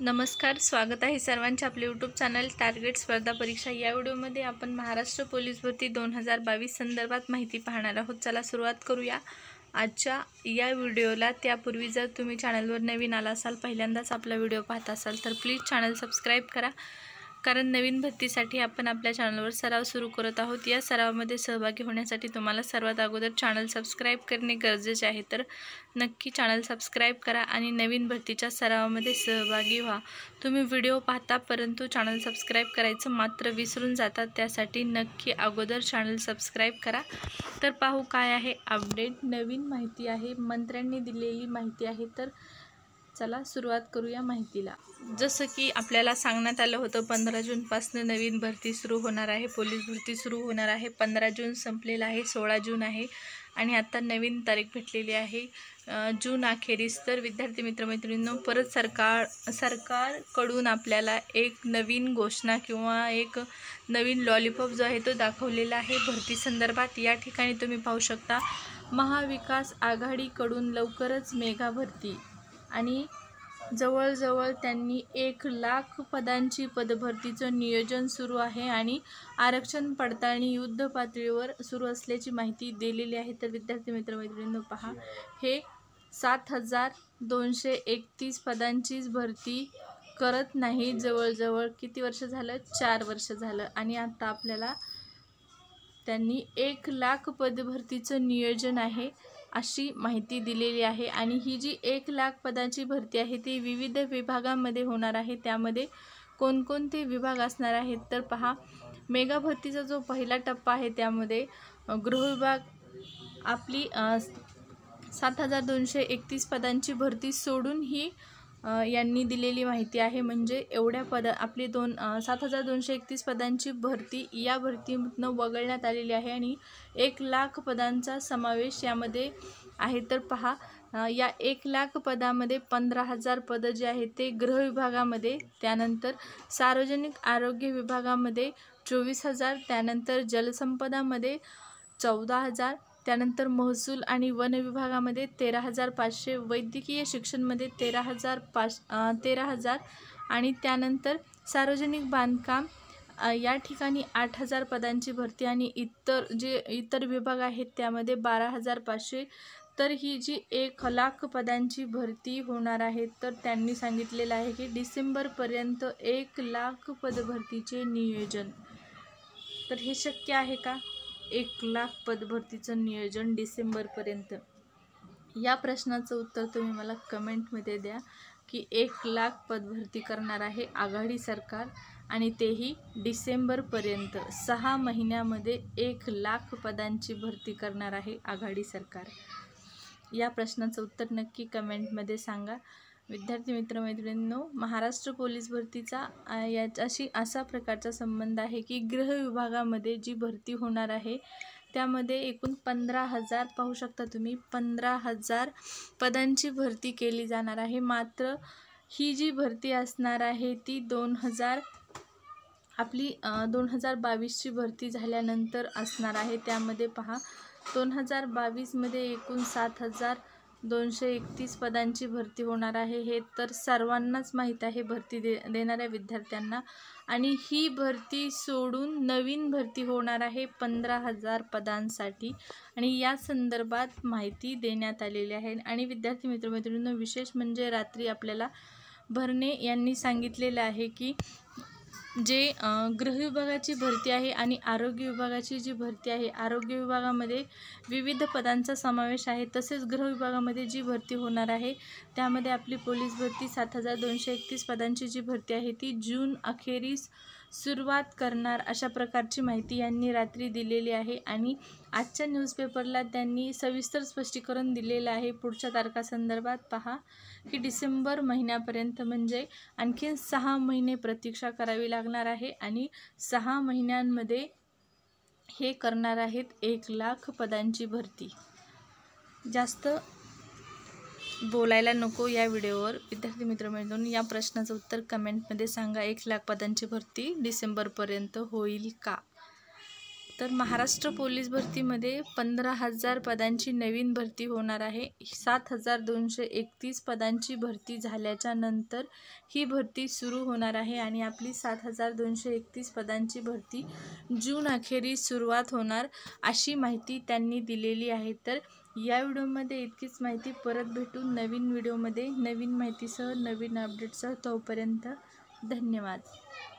नमस्कार स्वागत आहे सर्वांचे आपले यूट्यूब चॅनल टार्गेट स्पर्धा परीक्षा या व्हिडिओमध्ये आपण महाराष्ट्र पोलीस भरती दोन हजार बावीस संदर्भात माहिती पाहणार आहोत चला सुरुवात करूया आजच्या या व्हिडिओला त्यापूर्वी जर तुम्ही चॅनलवर नवीन आला असाल पहिल्यांदाच आपला व्हिडिओ पाहत असाल तर प्लीज चॅनल सबस्क्राईब करा कारण नवीन भरतीसाठी आपण आपल्या चॅनलवर सराव सुरू करत आहोत या सरावामध्ये सहभागी होण्यासाठी तुम्हाला सर्वात अगोदर चॅनल सबस्क्राईब करणे गरजेचे आहे तर नक्की चॅनल सबस्क्राईब करा आणि नवीन भरतीच्या सरावामध्ये सहभागी व्हा तुम्ही व्हिडिओ पाहता परंतु चॅनल सबस्क्राईब करायचं मात्र विसरून जातात त्यासाठी नक्की अगोदर चॅनल सबस्क्राईब करा तर पाहू काय आहे अपडेट नवीन माहिती आहे मंत्र्यांनी दिलेली माहिती आहे तर चला सुरुवात करूया माहितीला जसं की आपल्याला सांगण्यात आलं होतं पंधरा जूनपासनं नवीन भरती सुरू होणार आहे पोलीस भरती सुरू होणार आहे पंधरा जून संपलेला आहे सोळा जून आहे आणि आत्ता नवीन तारीख भेटलेली आहे जून अखेरीस तर विद्यार्थी मित्रमैत्रिणींनो परत सरकार सरकारकडून आपल्याला एक नवीन घोषणा किंवा एक नवीन लॉलीपॉप जो आहे तो दाखवलेला आहे भरती संदर्भात या ठिकाणी तुम्ही पाहू शकता महाविकास आघाडीकडून लवकरच मेगा भरती आणि जवळजवळ त्यांनी एक लाख पदांची पदभरतीचं नियोजन सुरू आहे आणि आरक्षण पडताळणी युद्ध पातळीवर सुरू असल्याची माहिती दिलेली आहे तर विद्यार्थी मैत्रिणींनो पहा हे सात हजार दोनशे एकतीस पदांचीच भरती करत नाही जवळजवळ किती वर्ष झालं चार वर्ष झालं आणि आता आपल्याला त्यांनी एक लाख पदभरतीचं नियोजन आहे अशी माहिती दिलेली आहे आणि ही जी एक लाख पदांची भरती आहे ती विविध विभागामध्ये होणार आहे त्यामध्ये कोणकोणते विभाग असणार आहेत तर पहा मेगा भरतीचा जो पहिला टप्पा आहे त्यामध्ये गृहविभाग आपली सात हजार दोनशे एकतीस पदांची भरती सोडून ही यांनी दिलेली माहिती आहे म्हणजे एवढ्या पद आपली दोन सात हजार दोनशे एकतीस पदांची भरती या भरतीनं वगळण्यात आलेली आहे आणि एक लाख पदांचा समावेश यामध्ये आहे तर पहा या एक लाख पदामध्ये पंधरा हजार पदं जे आहेत ते गृह विभागामध्ये त्यानंतर सार्वजनिक आरोग्य विभागामध्ये चोवीस हजार त्यानंतर जलसंपदामध्ये चौदा हजार त्यानंतर महसूल आणि वन विभागामध्ये तेरा हजार पाचशे वैद्यकीय शिक्षणमध्ये तेरा हजार पाच तेरा हजार आणि त्यानंतर सार्वजनिक बांधकाम या ठिकाणी आठ हजार पदांची भरती आणि इतर जे इतर विभाग आहेत त्यामध्ये बारा हजार पाचशे तर ही जी एक लाख पदांची भरती होणार आहे तर त्यांनी सांगितलेलं आहे की डिसेंबरपर्यंत एक लाख पदभरतीचे नियोजन तर हे शक्य आहे का एक लाख पदभरतीचं नियोजन डिसेंबरपर्यंत या प्रश्नाचं उत्तर तुम्ही मला कमेंटमध्ये द्या की एक लाख पदभरती करणार आहे आघाडी सरकार आणि तेही डिसेंबरपर्यंत सहा महिन्यामध्ये एक लाख पदांची भरती करणार आहे आघाडी सरकार या प्रश्नाचं उत्तर नक्की कमेंटमध्ये सांगा विद्यार्थी मित्रमैत्रिणींनो महाराष्ट्र पोलीस भरतीचा याच्याशी असा प्रकारचा संबंध आहे की गृह विभागामध्ये जी भरती होणार आहे त्यामध्ये एकूण पंधरा हजार पाहू शकता तुम्ही पंधरा हजार पदांची भरती केली जाणार आहे मात्र ही जी भरती असणार आहे ती दोन हजार आपली दोन हजार बावीसची भरती झाल्यानंतर असणार आहे त्यामध्ये पहा दोन हजार बावीसमध्ये एकूण सात हजार दोनशे एकतीस पदांची भरती होणार आहे हे तर सर्वांनाच माहीत आहे भरती दे देणाऱ्या विद्यार्थ्यांना आणि ही भरती सोडून नवीन भरती होणार आहे पंधरा हजार पदांसाठी आणि या संदर्भात माहिती देण्यात आलेली आहे आणि विद्यार्थी मित्रमैत्रिणींनो विशेष म्हणजे रात्री आपल्याला भरणे यांनी सांगितलेलं आहे की जे गृह विभागाची भरती आहे आणि आरोग्य विभागाची जी भरती आहे आरोग्य विभागामध्ये विविध पदांचा समावेश आहे तसेच गृह विभागामध्ये जी भरती होणार आहे त्यामध्ये आपली पोलीस भरती सात हजार दोनशे एकतीस पदांची जी भरती आहे ती जून अखेरीस सुरुवात करणार अशा प्रकारची माहिती यांनी रात्री दिलेली आहे आणि आजच्या न्यूजपेपरला त्यांनी सविस्तर स्पष्टीकरण दिलेलं आहे पुढच्या तारखासंदर्भात पहा की डिसेंबर महिन्यापर्यंत म्हणजे आणखीन सहा महिने प्रतीक्षा करावी लागणार आहे आणि सहा महिन्यांमध्ये हे करणार आहेत एक लाख पदांची भरती जास्त बोलायला नको या व्हिडिओवर विद्यार्थी मित्रमैत्रिणी या प्रश्नाचं उत्तर कमेंटमध्ये सांगा एक लाख पदांची भरती डिसेंबरपर्यंत होईल का तर महाराष्ट्र पोलीस भरतीमध्ये पंधरा हजार पदांची नवीन भरती होणार आहे सात हजार दोनशे एकतीस पदांची भरती झाल्याच्या नंतर ही भरती सुरू होणार आहे आणि आपली सात हजार दोनशे एकतीस पदांची भरती जून अखेरी सुरुवात होणार अशी माहिती त्यांनी दिलेली आहे तर या व्हिडिओमध्ये इतकीच माहिती परत भेटून नवीन व्हिडिओमध्ये नवीन माहितीसह नवीन अपडेटसह तोपर्यंत धन्यवाद